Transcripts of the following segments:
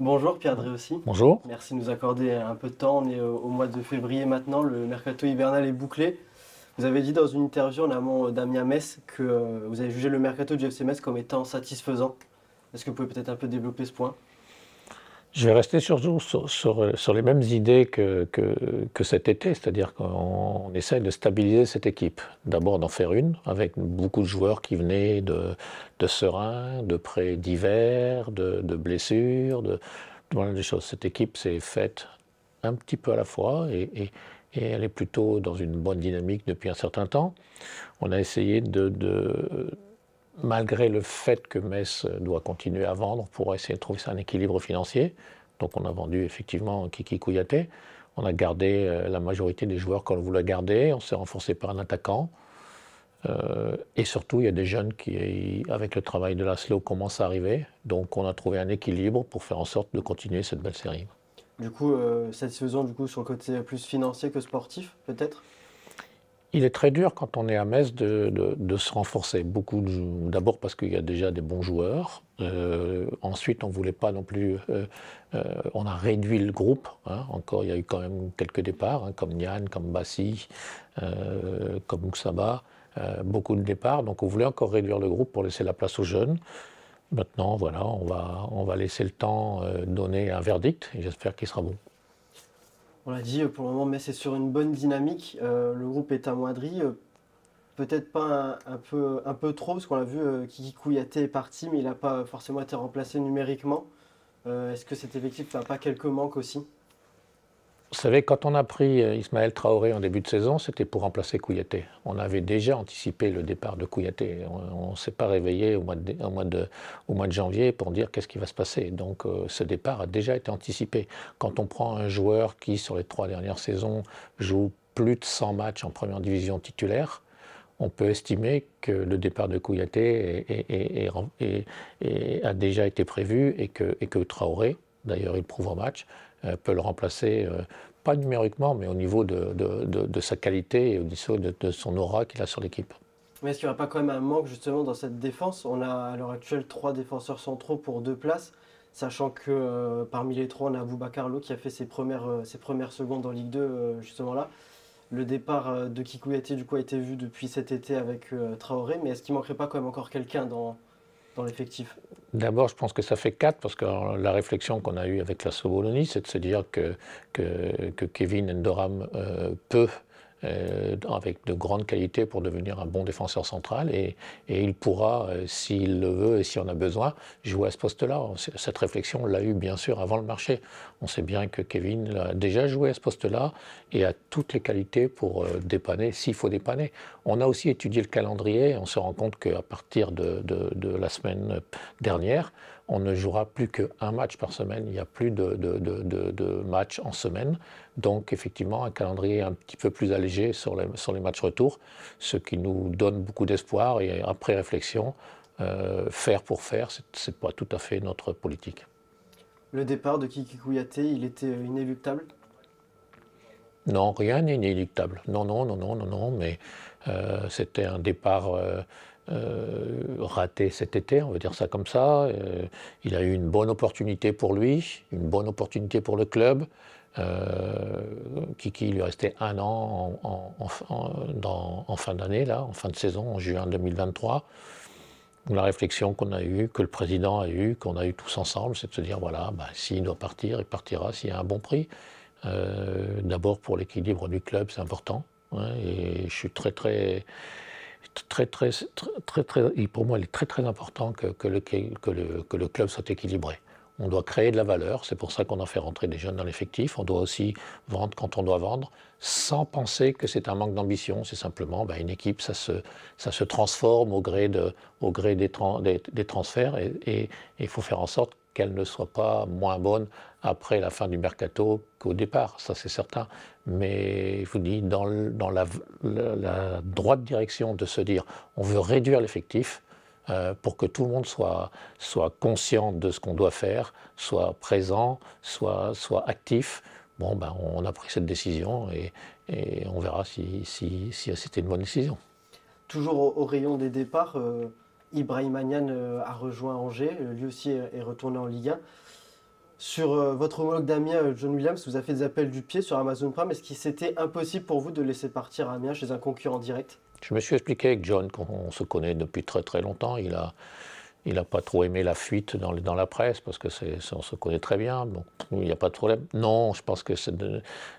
Bonjour Pierre Dré aussi. Bonjour. Merci de nous accorder un peu de temps. On est euh, au mois de février maintenant, le mercato hivernal est bouclé. Vous avez dit dans une interview en amont euh, Damia Metz que euh, vous avez jugé le mercato du FC Metz comme étant satisfaisant. Est-ce que vous pouvez peut-être un peu développer ce point je vais rester sur, sur, les mêmes idées que, que, cet été, c'est-à-dire qu'on essaye de stabiliser cette équipe. D'abord d'en faire une, avec beaucoup de joueurs qui venaient de, de de près d'hiver, de, de blessures, de, des choses. Cette équipe s'est faite un petit peu à la fois et, elle est plutôt dans une bonne dynamique depuis un certain temps. On a essayé de malgré le fait que Metz doit continuer à vendre pour essayer de trouver un équilibre financier. Donc on a vendu effectivement Kiki Kouyaté. On a gardé euh, la majorité des joueurs qu'on voulait garder. On s'est renforcé par un attaquant. Euh, et surtout, il y a des jeunes qui, avec le travail de Laszlo, commencent à arriver. Donc on a trouvé un équilibre pour faire en sorte de continuer cette belle série. Du coup, euh, satisfaisant du coup, sur le côté plus financier que sportif, peut-être il est très dur quand on est à Metz de, se renforcer. Beaucoup d'abord parce qu'il y a déjà des bons joueurs. Euh, ensuite, on voulait pas non plus. Euh, euh, on a réduit le groupe. Hein. Encore, il y a eu quand même quelques départs, hein, comme Nian, comme Bassi, comme Moussaba. beaucoup de départs. Donc, on voulait encore réduire le groupe pour laisser la place aux jeunes. Maintenant, voilà, on va, on va laisser le temps donner un verdict. J'espère qu'il sera bon. On l'a dit, euh, pour le moment, mais c'est sur une bonne dynamique. Euh, le groupe est amoindri. Euh, peut-être pas un, peu, un peu trop, parce qu'on l'a vu, euh, est parti, mais il n'a pas forcément été remplacé numériquement. Est-ce que cet effectif n'a pas quelques manques aussi vous savez, quand on a pris euh, Ismaël Traoré en début de saison, c'était pour remplacer Kouyaté. On avait déjà anticipé le départ de Kouyaté. On ne s'est pas réveillé au mois, de, janvier pour dire qu'est-ce qui va se passer. Donc euh, ce départ a déjà été anticipé. Quand on prend un joueur qui, sur les trois dernières saisons, joue plus de 100 matchs en première division titulaire, on peut estimer que le départ de Kouyaté est, a déjà été prévu et que, et que Traoré, d'ailleurs il prouve en match, euh, peut le remplacer, euh, pas numériquement, mais au niveau de, de, de, sa qualité et au niveau de, son aura qu'il a sur l'équipe. Mais est-ce qu'il n'y aura pas quand même un manque justement dans cette défense On a à l'heure actuelle trois défenseurs centraux pour deux places, sachant que euh, parmi les trois, on a Boubacarlo qui a fait ses premières, ses premières secondes en Ligue 2 justement là. Le départ de Kikouyaté du coup a été vu depuis cet été avec Traoré, mais est-ce qu'il manquerait pas quand même encore quelqu'un dans, dans l'effectif D'abord, je pense que ça fait quatre, parce que la réflexion qu'on a eue avec la Sobolonie, c'est de se dire que, que, Kevin Endoram euh, peut euh, avec de grandes qualités pour devenir un bon défenseur central et, il pourra, euh, s'il le veut et si on a besoin, jouer à ce poste-là. Cette réflexion, on l'a eue bien sûr avant le marché. On sait bien que Kevin a déjà joué à ce poste-là et a toutes les qualités pour euh, dépanner s'il faut dépanner. On a aussi étudié le calendrier et on se rend compte qu'à partir de la semaine dernière, on ne jouera plus qu'un match par semaine, il n'y a plus de, de, matchs en semaine. Donc effectivement, un calendrier un petit peu plus allégé sur les, matchs retour, ce qui nous donne beaucoup d'espoir et après réflexion, euh, faire pour faire, ce n'est pas tout à fait notre politique. Le départ de Kiki il était inéluctable Non, rien n'est inéluctable. Non, non, non, non, non, non, mais euh, c'était un départ... Euh, euh, raté cet été, on va dire ça comme ça. Euh, il a eu une bonne opportunité pour lui, une bonne opportunité pour le club. Kiki euh, il lui restait un an en, fin d'année, là, en fin de saison, en juin 2023. La réflexion qu'on a eue, que le président a eue, qu'on a eue tous ensemble, c'est de se dire voilà, bah, s'il doit partir, il partira s'il y a un bon prix. D'abord pour l'équilibre du club, c'est important. Hein, et je suis très très Très, très, très, très, pour moi, il est très très important que, que, le, que, le, que le club soit équilibré. On doit créer de la valeur, c'est pour ça qu'on en fait rentrer des jeunes dans l'effectif. On doit aussi vendre quand on doit vendre, sans penser que c'est un manque d'ambition. C'est simplement bah, une équipe, ça se, ça se transforme au gré, de, au gré des, des, des transferts et il faut faire en sorte qu'elle ne soit pas moins bonne après la fin du mercato qu'au départ, ça c'est certain. Mais je vous dis, dans, dans la, droite direction de se dire on veut réduire l'effectif euh, pour que tout le monde soit, soit conscient de ce qu'on doit faire, soit présent, soit, soit actif. Bon, ben, on a pris cette décision et, on verra si, si, si c'était une bonne décision. Toujours au, rayon des départs, euh, Ibrahim Agnan euh, a rejoint Angers, lui aussi est retourné en Ligue 1 sur euh, votre homologue d'Amiens, euh, John Williams, vous avez fait des appels du pied sur Amazon Prime. Est-ce qu'il c'était impossible pour vous de laisser partir Amiens chez un concurrent direct Je me suis expliqué avec John, qu'on se connaît depuis très très longtemps. Il a, il n'a pas trop aimé la fuite dans, la presse parce que c'est, on se connaît très bien. Donc il n'y a pas de problème. Non, je pense que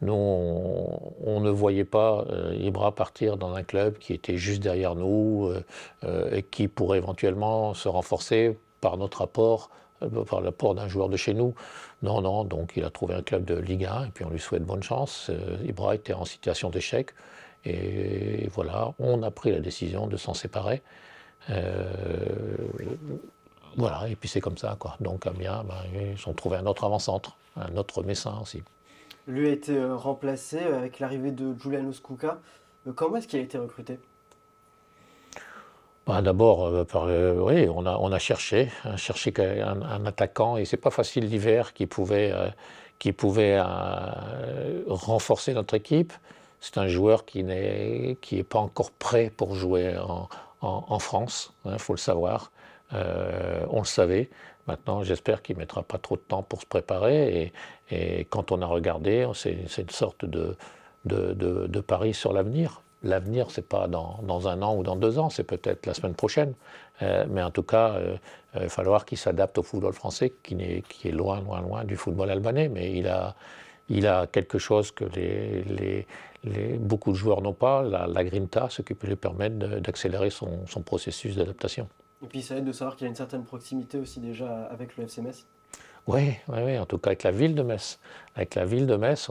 nous on, ne voyait pas euh, Ibra partir dans un club qui était juste derrière nous et qui pourrait éventuellement se renforcer par notre apport par l'apport d'un joueur de chez nous. Non, non, donc il a trouvé un club de Liga et puis on lui souhaite bonne chance. Euh, Ibra était en situation d'échec et voilà, on a pris la décision de s'en séparer. Euh, voilà, et puis c'est comme ça, quoi. Donc Amiens, ben, ils ont trouvé un autre avant-centre, un autre Messin aussi. Lui a été euh, remplacé avec l'arrivée de Julian Kouka. Comment est-ce qu'il a été recruté bah, d'abord, euh, euh, oui, on a, on a cherché, hein, cherché un, attaquant, et c'est pas facile l'hiver qui pouvait, euh, qui pouvait renforcer notre équipe. C'est un joueur qui n'est qui est pas encore prêt pour jouer en, France, il hein, faut le savoir. on le savait. Maintenant, j'espère qu'il ne mettra pas trop de temps pour se préparer. Et, et quand on a regardé, c'est une sorte de, de, de, de pari sur l'avenir. L'avenir, c'est pas dans, un an ou dans deux ans, c'est peut-être la semaine prochaine. Euh, mais en tout cas, euh, euh, il va falloir qu'il s'adapte au football français, qui est, qui est, loin, loin, loin du football albanais. Mais il a, il a quelque chose que les, les, beaucoup de joueurs n'ont pas, la, grinta, ce qui peut lui permettre d'accélérer son, son processus d'adaptation. Et puis ça aide de savoir qu'il y a une certaine proximité aussi déjà avec le FCMS. Oui, en tout cas avec la ville de Metz. Avec la ville de Metz,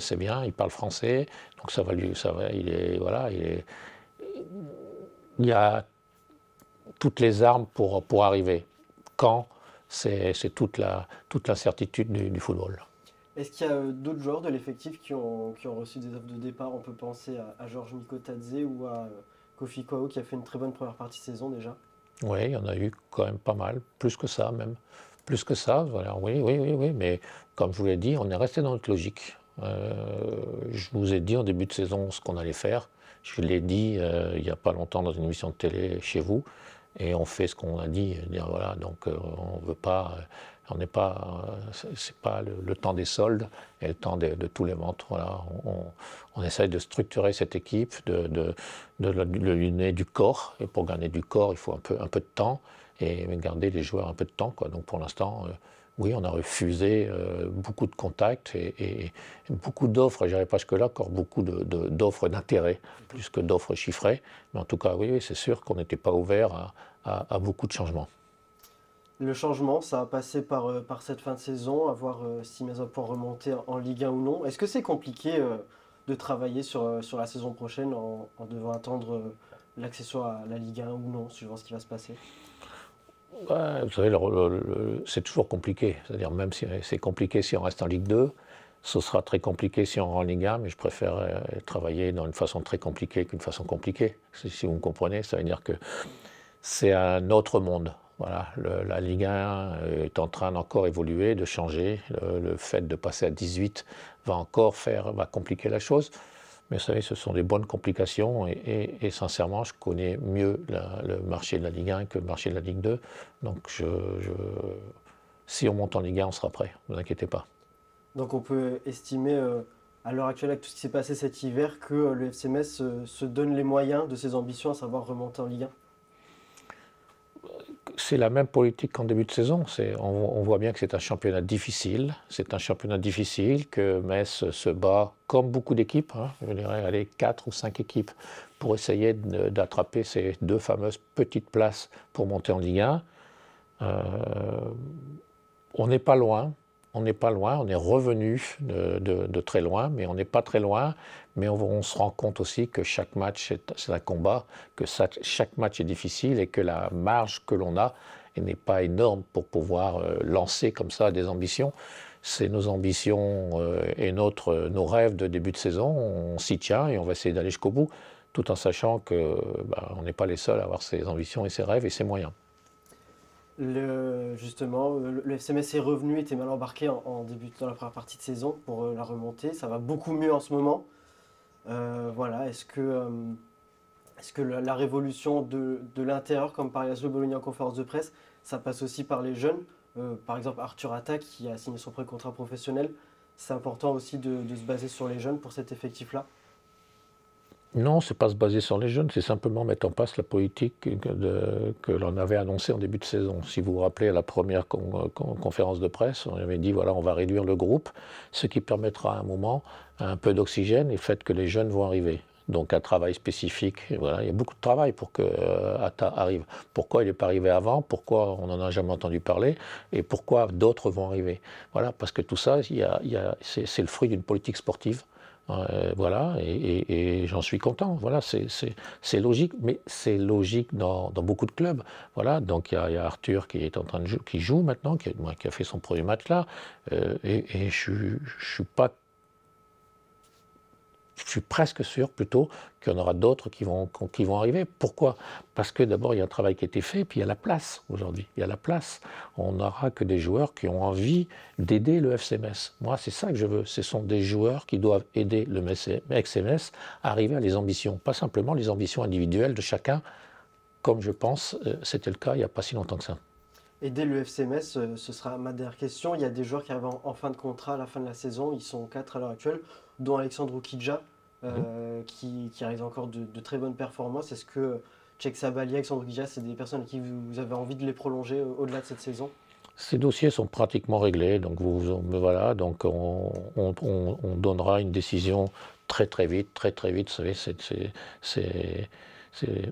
c'est bien, il parle français, donc ça va lui, ça va, il est, voilà, il est, il y a toutes les armes pour, pour arriver. Quand, c'est toute la, toute l'incertitude du, football. Est-ce qu'il y a euh, d'autres joueurs de l'effectif qui ont, reçu des offres de départ On peut penser à, à Georges Mikotadze ou à euh, Kofi Kwao qui a fait une très bonne première partie de saison déjà. Oui, il y en a eu quand même pas mal, plus que ça même plus que ça, voilà, oui, oui, oui, oui, mais comme je vous l'ai dit, on est resté dans notre logique. Euh, je vous ai dit en début de saison ce qu'on allait faire. Je l'ai dit euh, il n'y a pas longtemps dans une émission de télé chez vous. Et on fait ce qu'on a dit. Euh, dire, voilà, donc on on veut pas, on n'est pas, c'est pas le, temps des soldes et le temps de, tous les ventes. Voilà, on, on, essaye de structurer cette équipe, de, de, de, du corps. Et pour gagner du corps, il faut un peu, un peu de temps et garder les joueurs un peu de temps. Donc pour l'instant, euh, oui, on a refusé euh, beaucoup de contacts et, beaucoup d'offres, je pas jusque-là, encore beaucoup d'offres d'intérêt, plus que d'offres chiffrées. Mais en tout cas, oui, c'est sûr qu'on n'était pas ouvert à, beaucoup de changements. Le changement, ça a passé par, euh, cette fin de saison, à voir si mes pour remonter en Ligue 1 ou non. Est-ce que c'est compliqué de travailler sur, la saison prochaine en, en devant attendre l'accessoire à la Ligue 1 ou non, suivant ce qui va se passer vous c'est toujours compliqué. C'est-à-dire, même si c'est compliqué si on reste en Ligue 2, ce sera très compliqué si on rentre en Ligue 1, mais je préfère euh, travailler dans une façon très compliquée qu'une façon compliquée. Si, vous me comprenez, ça veut dire que c'est un autre monde. Voilà, la Ligue 1 euh, est en train d'encore évoluer, de changer. Le, fait de passer à 18 va encore faire, va compliquer la chose. Mais vous savez, ce sont des bonnes complications et, sincèrement, je connais mieux le marché de la Ligue 1 que le marché de la Ligue 2. Donc, si on monte en Ligue 1, on sera prêt, ne vous inquiétez pas. Donc, on peut estimer euh, à l'heure actuelle, avec tout ce qui s'est passé cet hiver, que le FCMS se, euh, se donne les moyens de ses ambitions, à savoir remonter en Ligue 1 c'est la même politique qu'en début de saison. On, voit bien que c'est un championnat difficile. C'est un championnat difficile que Metz se bat, comme beaucoup d'équipes, hein. je dirais, aller 4 ou 5 équipes, pour essayer d'attraper ces deux fameuses petites places pour monter en Ligue 1. Euh, on n'est pas loin on n'est pas loin, on est revenu de, très loin, mais on n'est pas très loin. Mais on, se rend compte aussi que chaque match c'est un combat, que chaque match est difficile et que la marge que l'on a n'est pas énorme pour pouvoir euh, lancer comme ça des ambitions. C'est nos ambitions euh, et notre, euh, nos rêves de début de saison. On s'y tient et on va essayer d'aller jusqu'au bout, tout en sachant qu'on bah, n'est pas les seuls à avoir ces ambitions et ces rêves et ces moyens le, justement, euh, le SMS est revenu, était mal embarqué en, débutant la première partie de saison pour euh, la remonter. Ça va beaucoup mieux en ce moment. Euh, voilà, est-ce que, que la, révolution de, l'intérieur, comme par le Bologna en conférence de presse, ça passe aussi par les jeunes Par exemple, Arthur Atta, qui a signé son pré-contrat professionnel, c'est important aussi de se baser sur les jeunes pour cet effectif-là non, n'est pas se baser sur les jeunes, c'est simplement mettre en place la politique que, l'on avait annoncée en début de saison. Si vous vous rappelez à la première conférence de presse, on avait dit voilà, on va réduire le groupe, ce qui permettra à un moment un peu d'oxygène et fait que les jeunes vont arriver. Donc un travail spécifique, il y a beaucoup de travail pour que euh, arrive. Pourquoi il n'est pas arrivé avant Pourquoi on n'en a jamais entendu parler Et pourquoi d'autres vont arriver Voilà, parce que tout ça, c'est le fruit d'une politique sportive euh, voilà, et, j'en suis content. Voilà, c'est logique, mais c'est logique dans, beaucoup de clubs. Voilà, donc il y, a Arthur qui est en train de qui joue maintenant, qui, a fait son premier match là, euh, et, je, je suis pas je suis presque sûr plutôt qu'il y en aura d'autres qui vont, qui vont arriver. Pourquoi Parce que d'abord, il y a un travail qui a été fait, puis il y a la place aujourd'hui. Il y a la place. On n'aura que des joueurs qui ont envie d'aider le FCMS. Moi, c'est ça que je veux. Ce sont des joueurs qui doivent aider le FCMS à arriver à les ambitions. Pas simplement les ambitions individuelles de chacun, comme je pense euh, c'était le cas il n'y a pas si longtemps que ça. Aider le FCMS, euh, ce sera ma dernière question. Il y a des joueurs qui arrivent en fin de contrat à la fin de la saison. Ils sont quatre à l'heure actuelle dont Alexandre Oukidja, euh, mhm. qui, qui, réalise encore de, très bonnes performances. Est-ce que Cheikh Sabali, Alexandre Oukidja, c'est des personnes qui vous avez envie de les prolonger au-delà de cette saison ces dossiers sont pratiquement réglés, donc vous, voilà, donc on, donnera une décision très très vite, très très vite. Vous savez, c'est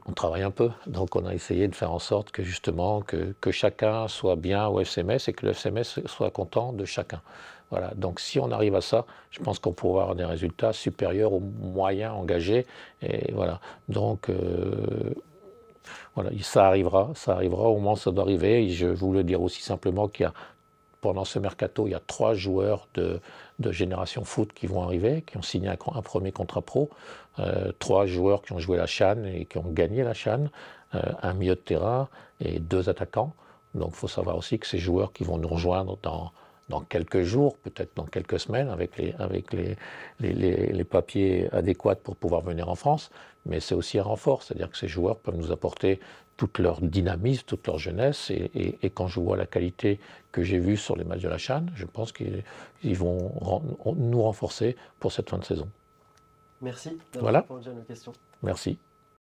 on travaille un peu, donc on a essayé de faire en sorte que justement que, que chacun soit bien au sms et que le SMS soit content de chacun. Voilà. Donc si on arrive à ça, je pense qu'on pourra avoir des résultats supérieurs aux moyens engagés. Et voilà. Donc euh, voilà, ça arrivera, ça arrivera au moment ça doit arriver. Et je vous le dire aussi simplement qu'il y a pendant ce mercato, il y a trois joueurs de, de génération foot qui vont arriver, qui ont signé un, premier contrat pro, euh, trois joueurs qui ont joué la Chan et qui ont gagné la Chan, euh, un milieu de terrain et deux attaquants. Donc il faut savoir aussi que ces joueurs qui vont nous rejoindre dans, dans quelques jours, peut-être dans quelques semaines, avec, les, avec les, les, papiers adéquats pour pouvoir venir en France. Mais c'est aussi un renfort, c'est-à-dire que ces joueurs peuvent nous apporter toute leur dynamisme, toute leur jeunesse. Et, quand je vois la qualité que j'ai vue sur les matchs de la Chane, je pense qu'ils vont nous renforcer pour cette fin de saison. Merci d'avoir voilà. répondu à nos questions. Merci.